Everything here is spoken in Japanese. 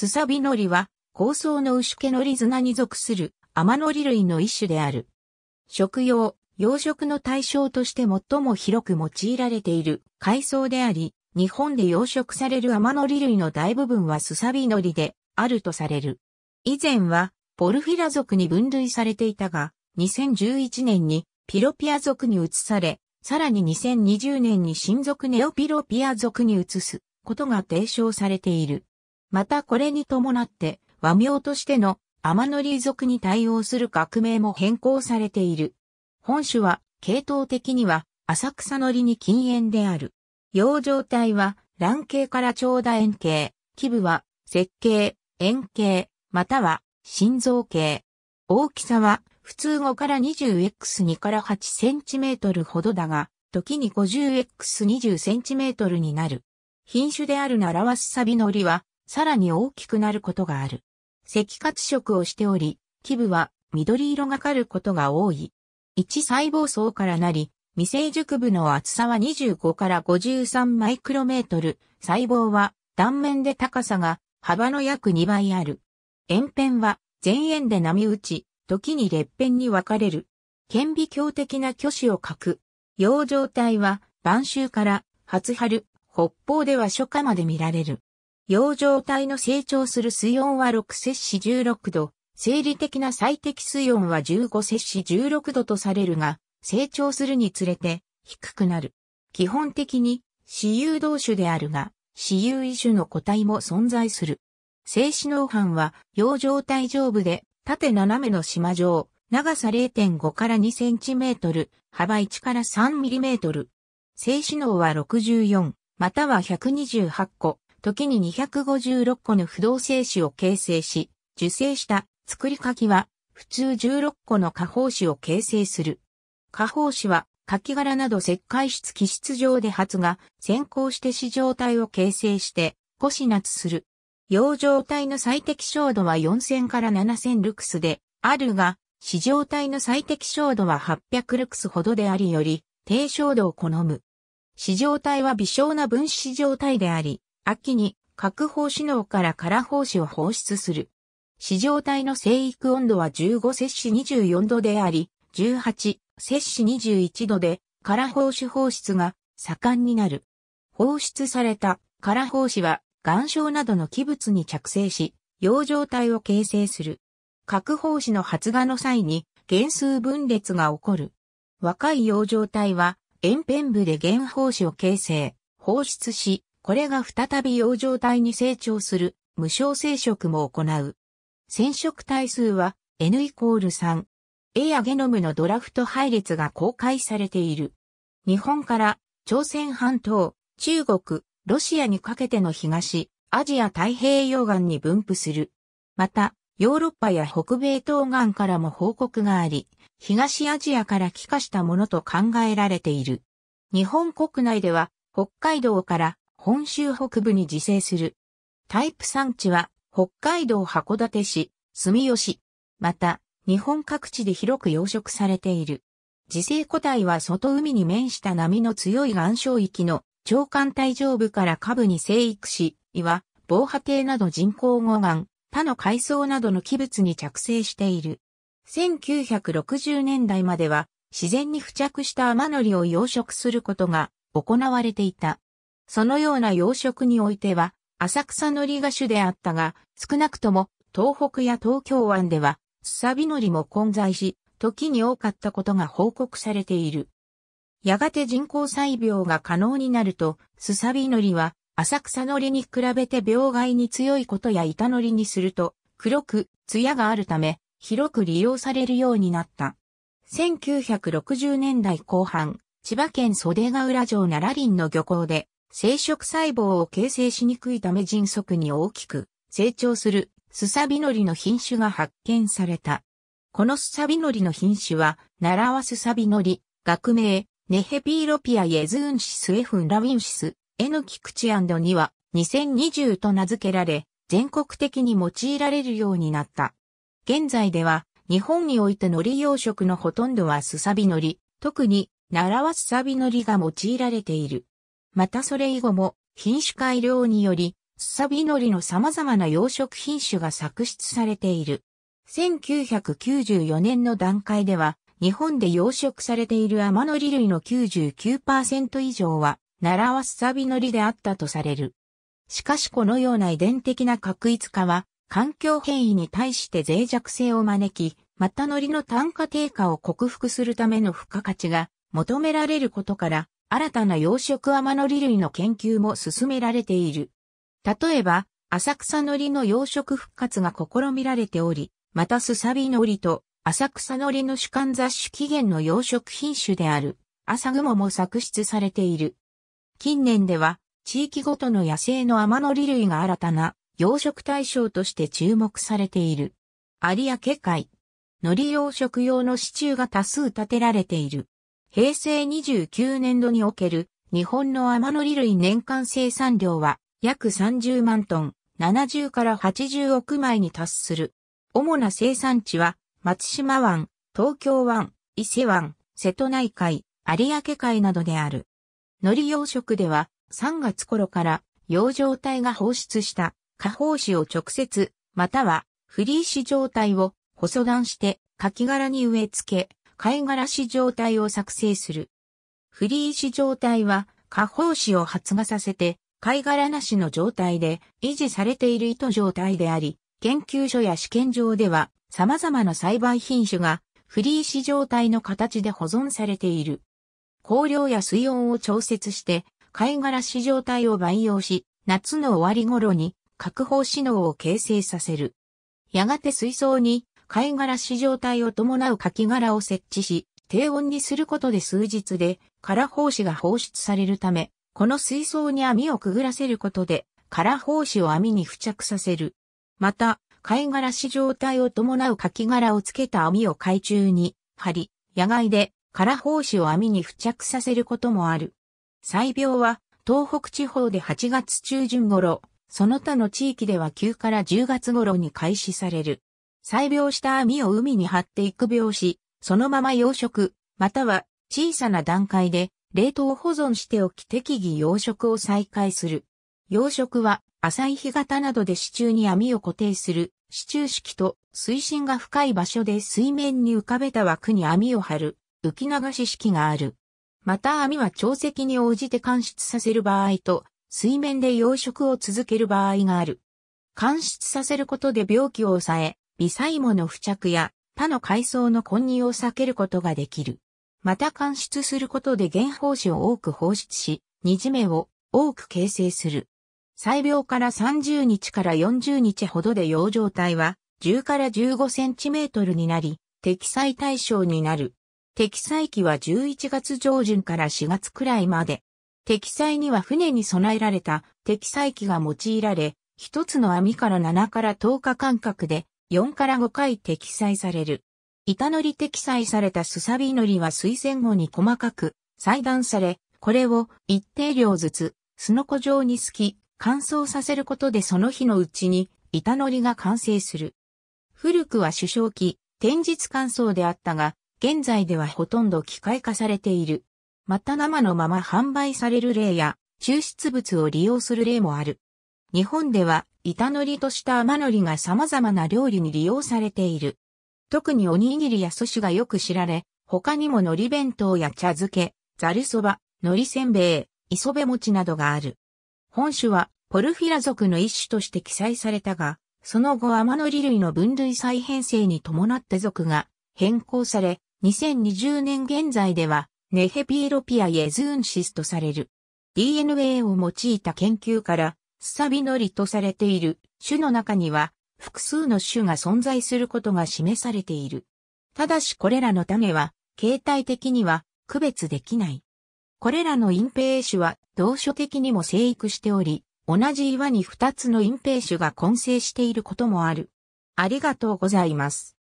スサビノリは、高層の牛毛のリズナに属する天のり類の一種である。食用、養殖の対象として最も広く用いられている海藻であり、日本で養殖される天のり類の大部分はスサビノリであるとされる。以前は、ポルフィラ族に分類されていたが、2011年にピロピア族に移され、さらに2020年に新属ネオピロピア族に移すことが提唱されている。またこれに伴って、和名としての天り族に対応する学名も変更されている。本種は、系統的には、浅草のりに禁煙である。養生体は、卵形から長打円形、基部は、石形、円形、または、心臓形。大きさは、普通5から 20x2 から8センチメートルほどだが、時に 50x20 センチメートルになる。品種である習わすサビのりは、さらに大きくなることがある。赤褐色をしており、基部は緑色がかることが多い。一細胞層からなり、未成熟部の厚さは25から53マイクロメートル、細胞は断面で高さが幅の約2倍ある。円片は前円で波打ち、時に裂片に分かれる。顕微鏡的な虚子を書く。養状態は晩秋から初春、北方では初夏まで見られる。洋状体の成長する水温は6摂氏16度、生理的な最適水温は15摂氏16度とされるが、成長するにつれて低くなる。基本的に、私有同種であるが、私有異種の個体も存在する。静止脳藩は、洋状体上部で、縦斜めの島状、長さ0.5から2センチメートル、幅1から3ミリメートル。静止脳は64、または128個、時に256個の不動性子を形成し、受精した作りきは、普通16個の下方子を形成する。下方子は、柿殻など石灰質気質上で発が先行して死状体を形成して、コシ夏する。養状体の最適照度は4000から7000ルクスで、あるが、死状体の最適照度は800ルクスほどでありより、低照度を好む。死状体は微小な分子状態であり、秋に核放子能から空放子を放出する。市場体の生育温度は15摂氏24度であり、18摂氏21度で空放子放出が盛んになる。放出された空放子は岩礁などの器物に着生し、養生体を形成する。核放子の発芽の際に原数分裂が起こる。若い養生体は、塩辺部で原胞子を形成、放出し、これが再び養生体に成長する無償生殖も行う。染色体数は N イコール3。A やゲノムのドラフト配列が公開されている。日本から朝鮮半島、中国、ロシアにかけての東、アジア太平洋岸に分布する。また、ヨーロッパや北米東岸からも報告があり、東アジアから帰化したものと考えられている。日本国内では、北海道から本州北部に自生する。タイプ産地は北海道函館市、住吉。また、日本各地で広く養殖されている。自生個体は外海に面した波の強い岩礁域の長官帯上部から下部に生育し、岩、防波堤など人工護岸、他の海藻などの器物に着生している。1960年代までは自然に付着した雨のりを養殖することが行われていた。そのような養殖においては、浅草のりが主であったが、少なくとも東北や東京湾では、すさびのりも混在し、時に多かったことが報告されている。やがて人工採苗が可能になると、すさびのりは、浅草のりに比べて病害に強いことや板のりにすると、黒く、艶があるため、広く利用されるようになった。1960年代後半、千葉県袖ヶ浦城奈良林の漁港で、生殖細胞を形成しにくいため迅速に大きく成長するスサビノリの品種が発見された。このスサビノリの品種は、ナラワスサビノリ、学名、ネヘピーロピアイエズーンシスエフンラウィンシス、エヌキクチアンドには2020と名付けられ、全国的に用いられるようになった。現在では、日本において海苔養殖のほとんどはスサビノリ、特に、ナラワスサビノリが用いられている。またそれ以後も品種改良により、スサビノリの様々な養殖品種が作出されている。1994年の段階では、日本で養殖されているアマノリ類の99%以上は、奈良はスサビノリであったとされる。しかしこのような遺伝的な確一化は、環境変異に対して脆弱性を招き、またノリの単価低下を克服するための付加価値が求められることから、新たな養殖アマノリ類の研究も進められている。例えば、浅草海苔の養殖復活が試みられており、またスサビノリと浅草海苔の主観雑種起源の養殖品種である、朝雲も作出されている。近年では、地域ごとの野生のマのリ類が新たな養殖対象として注目されている。有明海。海苔養殖用の支柱が多数建てられている。平成29年度における日本の甘のり類年間生産量は約30万トン、70から80億枚に達する。主な生産地は松島湾、東京湾、伊勢湾、瀬戸内海、有明海などである。海苔養殖では3月頃から養生体が放出した下放紙を直接、またはフリー紙状態を細断して柿殻に植え付け、貝殻市状態を作成する。フリー市状態は、下方紙を発芽させて、貝殻なしの状態で維持されている糸状態であり、研究所や試験場では様々な栽培品種がフリー市状態の形で保存されている。香料や水温を調節して貝殻市状態を培養し、夏の終わり頃に核方子能を形成させる。やがて水槽に貝殻試乗体を伴う柿殻を設置し、低温にすることで数日で殻胞子が放出されるため、この水槽に網をくぐらせることで、殻胞子を網に付着させる。また、貝殻試乗体を伴う柿殻をつけた網を海中に張り、野外で殻胞子を網に付着させることもある。採病は東北地方で8月中旬頃、その他の地域では9から10月頃に開始される。採苗した網を海に張って育苗し、そのまま養殖、または小さな段階で冷凍保存しておき適宜養殖を再開する。養殖は浅い干潟などで支柱に網を固定する支柱式と水深が深い場所で水面に浮かべた枠に網を張る浮き流し式がある。また網は潮汐に応じて干湿させる場合と水面で養殖を続ける場合がある。干湿させることで病気を抑え、微細藻の付着や他の海藻の混入を避けることができる。また灌出することで原胞子を多く放出し、煮詰めを多く形成する。細病から30日から40日ほどで養生体は10から15センチメートルになり、適細対象になる。適細期は11月上旬から4月くらいまで。適細には船に備えられた適細機が用いられ、一つの網から7から10日間隔で4から5回適載される。板のり適載されたすさびのりは水洗後に細かく裁断され、これを一定量ずつ、すのこ状にすき、乾燥させることでその日のうちに板のりが完成する。古くは首相期、天日乾燥であったが、現在ではほとんど機械化されている。また生のまま販売される例や、抽出物を利用する例もある。日本では板のりとした甘のりが様々な料理に利用されている。特におにぎりや寿司がよく知られ、他にも海苔弁当や茶漬け、ざるそば、海苔せんべい、磯辺餅などがある。本種はポルフィラ属の一種として記載されたが、その後甘のり類の分類再編成に伴って属が変更され、2020年現在ではネヘピーロピアイエズーンシスとされる。DNA を用いた研究からスサビノリとされている種の中には複数の種が存在することが示されている。ただしこれらの種は形態的には区別できない。これらの隠蔽種は同所的にも生育しており、同じ岩に2つの隠蔽種が混成していることもある。ありがとうございます。